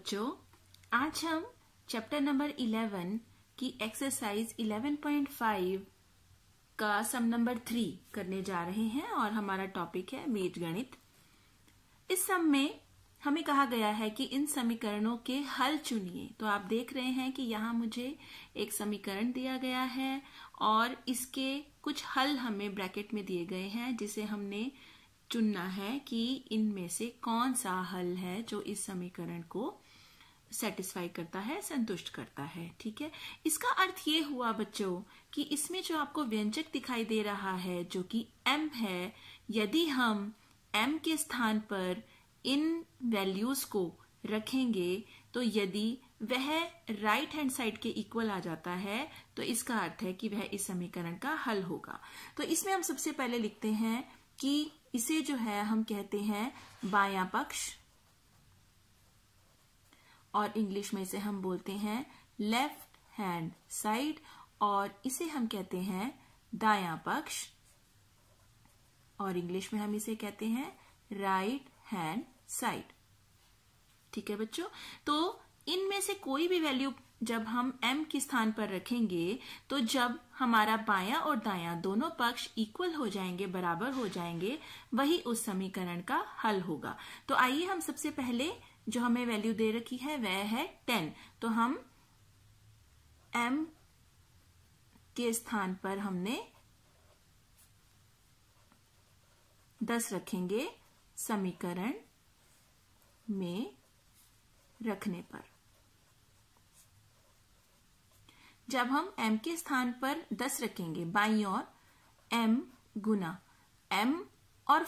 बच्चों आज हम चैप्टर नंबर 11 की एक्सरसाइज 11.5 का सम नंबर थ्री करने जा रहे हैं और हमारा टॉपिक है बीज गणित इस सम में हमें कहा गया है कि इन समीकरणों के हल चुनिए तो आप देख रहे हैं कि यहाँ मुझे एक समीकरण दिया गया है और इसके कुछ हल हमें ब्रैकेट में दिए गए हैं जिसे हमने चुनना है कि इनमें से कौन सा हल है जो इस समीकरण को सेटिस्फाई करता है संतुष्ट करता है ठीक है इसका अर्थ ये हुआ बच्चों कि इसमें जो आपको व्यंजक दिखाई दे रहा है जो कि एम है यदि हम एम के स्थान पर इन वैल्यूज को रखेंगे तो यदि वह राइट हैंड साइड के इक्वल आ जाता है तो इसका अर्थ है कि वह इस समीकरण का हल होगा तो इसमें हम सबसे पहले लिखते हैं कि इसे जो है हम कहते हैं बाया पक्ष और इंग्लिश में इसे हम बोलते हैं लेफ्ट हैंड साइड और इसे हम कहते हैं दाया पक्ष और इंग्लिश में हम इसे कहते हैं राइट हैंड साइड ठीक है बच्चों तो इनमें से कोई भी वैल्यू जब हम m के स्थान पर रखेंगे तो जब हमारा बाया और दाया दोनों पक्ष इक्वल हो जाएंगे बराबर हो जाएंगे वही उस समीकरण का हल होगा तो आइए हम सबसे पहले जो हमें वैल्यू दे रखी है वह है टेन तो हम एम के स्थान पर हमने दस रखेंगे समीकरण में रखने पर जब हम m के स्थान पर 10 रखेंगे बाई और m गुना m और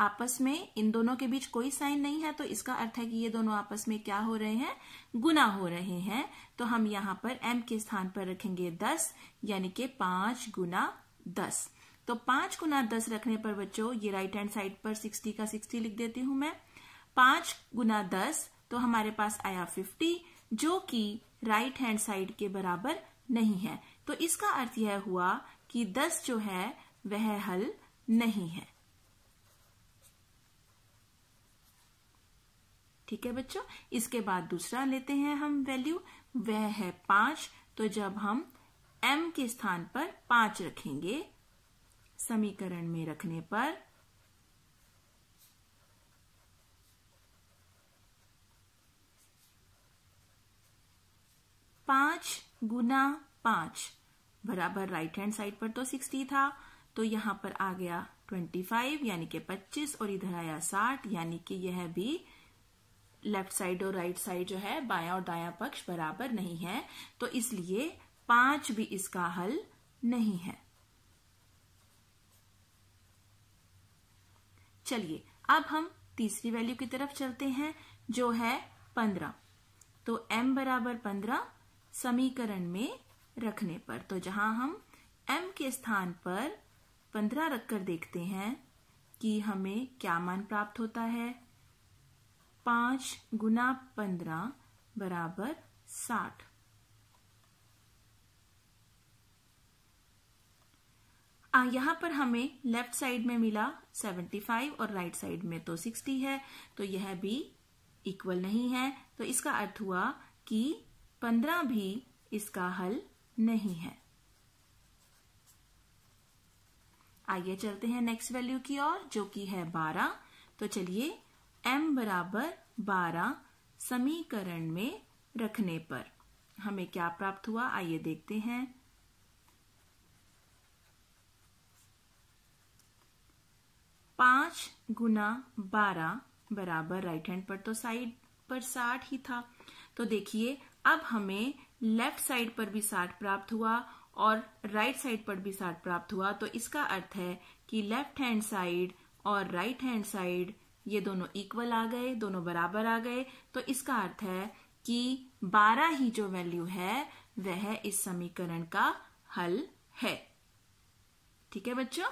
आपस में इन दोनों के बीच कोई साइन नहीं है तो इसका अर्थ है कि ये दोनों आपस में क्या हो रहे हैं गुना हो रहे हैं तो हम यहाँ पर m के स्थान पर रखेंगे दस यानी कि पांच गुना दस तो पांच गुना दस रखने पर बच्चों ये राइट हैंड साइड पर सिक्सटी का सिक्सटी लिख देती हूं मैं पांच गुना दस तो हमारे पास आया फिफ्टी जो कि राइट हैंड साइड के बराबर नहीं है तो इसका अर्थ यह हुआ कि दस जो है वह हल नहीं है ठीक है बच्चों इसके बाद दूसरा लेते हैं हम वैल्यू वह है पांच तो जब हम m के स्थान पर पांच रखेंगे समीकरण में रखने पर पांच गुना पांच बराबर राइट हैंड साइड पर तो सिक्सटी था तो यहां पर आ गया ट्वेंटी फाइव यानी कि पच्चीस और इधर आया साठ यानी कि यह भी लेफ्ट साइड और राइट right साइड जो है बाया और दाया पक्ष बराबर नहीं है तो इसलिए पांच भी इसका हल नहीं है चलिए अब हम तीसरी वैल्यू की तरफ चलते हैं जो है पंद्रह तो m बराबर पंद्रह समीकरण में रखने पर तो जहां हम m के स्थान पर पंद्रह रखकर देखते हैं कि हमें क्या मान प्राप्त होता है पांच गुना पंद्रह बराबर साठ यहां पर हमें लेफ्ट साइड में मिला 75 और राइट साइड में तो 60 है तो यह भी इक्वल नहीं है तो इसका अर्थ हुआ कि 15 भी इसका हल नहीं है आइए चलते हैं नेक्स्ट वैल्यू की ओर जो कि है 12 तो चलिए m बराबर 12 समीकरण में रखने पर हमें क्या प्राप्त हुआ आइए देखते हैं पांच गुना बारह बराबर राइट हैंड पर तो साइड पर साठ ही था तो देखिए अब हमें लेफ्ट साइड पर भी साठ प्राप्त हुआ और राइट साइड पर भी साठ प्राप्त हुआ तो इसका अर्थ है कि लेफ्ट हैंड साइड और राइट हैंड साइड ये दोनों इक्वल आ गए दोनों बराबर आ गए तो इसका अर्थ है कि 12 ही जो वैल्यू है वह इस समीकरण का हल है ठीक है बच्चों